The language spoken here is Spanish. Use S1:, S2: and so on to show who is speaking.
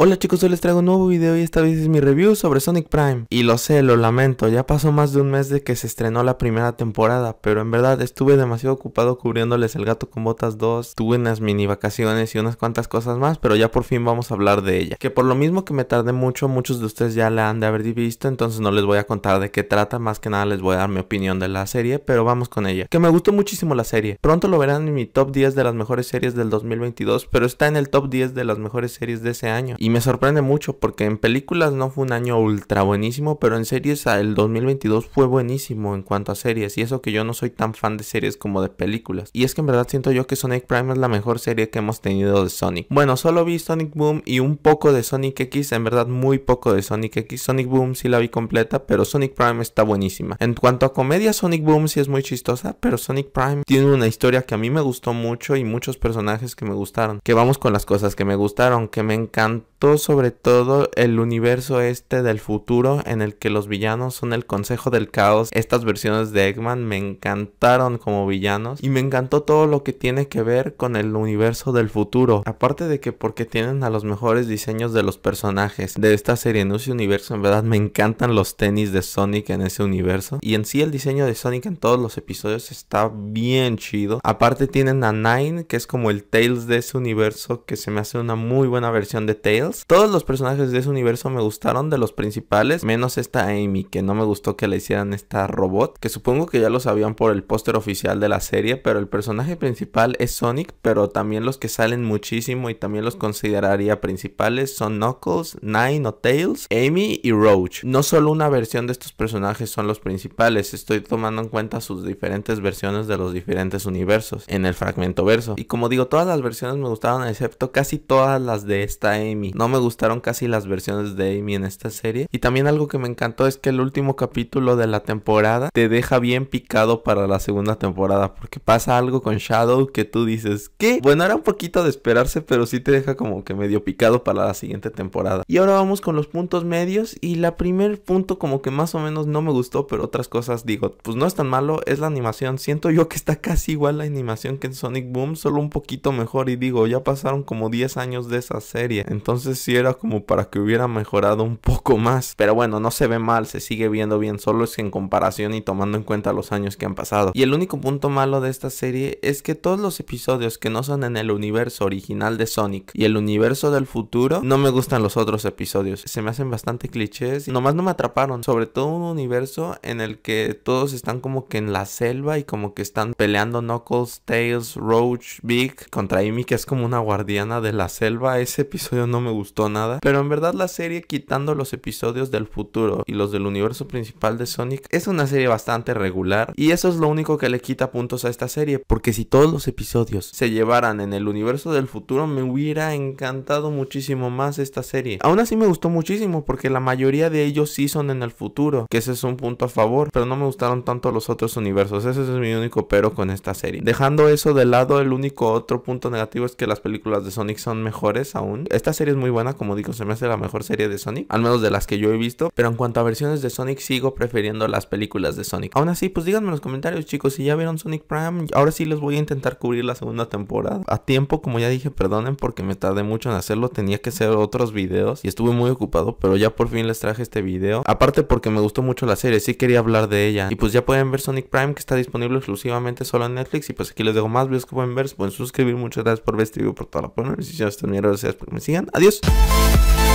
S1: Hola chicos, hoy les traigo un nuevo video y esta vez es mi review sobre Sonic Prime. Y lo sé, lo lamento, ya pasó más de un mes de que se estrenó la primera temporada, pero en verdad estuve demasiado ocupado cubriéndoles el gato con botas 2, tuve unas mini vacaciones y unas cuantas cosas más, pero ya por fin vamos a hablar de ella. Que por lo mismo que me tardé mucho, muchos de ustedes ya la han de haber visto, entonces no les voy a contar de qué trata, más que nada les voy a dar mi opinión de la serie, pero vamos con ella. Que me gustó muchísimo la serie, pronto lo verán en mi top 10 de las mejores series del 2022, pero está en el top 10 de las mejores series de ese año y me sorprende mucho porque en películas no fue un año ultra buenísimo, pero en series ah, el 2022 fue buenísimo en cuanto a series. Y eso que yo no soy tan fan de series como de películas. Y es que en verdad siento yo que Sonic Prime es la mejor serie que hemos tenido de Sonic. Bueno, solo vi Sonic Boom y un poco de Sonic X. En verdad muy poco de Sonic X. Sonic Boom sí la vi completa, pero Sonic Prime está buenísima. En cuanto a comedia, Sonic Boom sí es muy chistosa, pero Sonic Prime tiene una historia que a mí me gustó mucho y muchos personajes que me gustaron. Que vamos con las cosas que me gustaron, que me encantan sobre todo el universo este del futuro en el que los villanos son el Consejo del Caos. Estas versiones de Eggman me encantaron como villanos y me encantó todo lo que tiene que ver con el universo del futuro. Aparte de que porque tienen a los mejores diseños de los personajes de esta serie en ese universo, en verdad me encantan los tenis de Sonic en ese universo. Y en sí el diseño de Sonic en todos los episodios está bien chido. Aparte tienen a Nine, que es como el Tails de ese universo, que se me hace una muy buena versión de Tails. Todos los personajes de ese universo me gustaron, de los principales, menos esta Amy, que no me gustó que le hicieran esta robot, que supongo que ya lo sabían por el póster oficial de la serie, pero el personaje principal es Sonic, pero también los que salen muchísimo y también los consideraría principales son Knuckles, Nine o Tails, Amy y Roach. No solo una versión de estos personajes son los principales, estoy tomando en cuenta sus diferentes versiones de los diferentes universos en el fragmento verso. Y como digo, todas las versiones me gustaron excepto casi todas las de esta Amy. No me gustaron casi las versiones de Amy en esta serie. Y también algo que me encantó es que el último capítulo de la temporada te deja bien picado para la segunda temporada. Porque pasa algo con Shadow que tú dices, ¿qué? Bueno, era un poquito de esperarse, pero sí te deja como que medio picado para la siguiente temporada. Y ahora vamos con los puntos medios. Y la primer punto como que más o menos no me gustó, pero otras cosas digo, pues no es tan malo, es la animación. Siento yo que está casi igual la animación que en Sonic Boom, solo un poquito mejor. Y digo, ya pasaron como 10 años de esa serie. Entonces si era como para que hubiera mejorado un poco más. Pero bueno, no se ve mal, se sigue viendo bien, solo es en comparación y tomando en cuenta los años que han pasado. Y el único punto malo de esta serie es que todos los episodios que no son en el universo original de Sonic y el universo del futuro, no me gustan los otros episodios. Se me hacen bastante clichés nomás no me atraparon. Sobre todo un universo en el que todos están como que en la selva y como que están peleando Knuckles, Tails, Roach, Big contra Amy, que es como una guardiana de la selva. Ese episodio no me gusta gustó nada, pero en verdad la serie quitando los episodios del futuro y los del universo principal de Sonic es una serie bastante regular y eso es lo único que le quita puntos a esta serie, porque si todos los episodios se llevaran en el universo del futuro me hubiera encantado muchísimo más esta serie. Aún así me gustó muchísimo porque la mayoría de ellos sí son en el futuro, que ese es un punto a favor, pero no me gustaron tanto los otros universos, ese es mi único pero con esta serie. Dejando eso de lado, el único otro punto negativo es que las películas de Sonic son mejores aún. Esta serie es muy buena, como digo, se me hace la mejor serie de Sonic, al menos de las que yo he visto, pero en cuanto a versiones de Sonic sigo prefiriendo las películas de Sonic. Aún así, pues díganme en los comentarios, chicos, si ya vieron Sonic Prime, ahora sí les voy a intentar cubrir la segunda temporada a tiempo, como ya dije, perdonen porque me tardé mucho en hacerlo, tenía que hacer otros videos y estuve muy ocupado, pero ya por fin les traje este video. Aparte porque me gustó mucho la serie, sí quería hablar de ella. Y pues ya pueden ver Sonic Prime que está disponible exclusivamente solo en Netflix y pues aquí les dejo más videos que pueden ver, pueden suscribir, muchas gracias por ver este video, por toda la poner, si ya están gracias por que me sigan. Adiós. isso.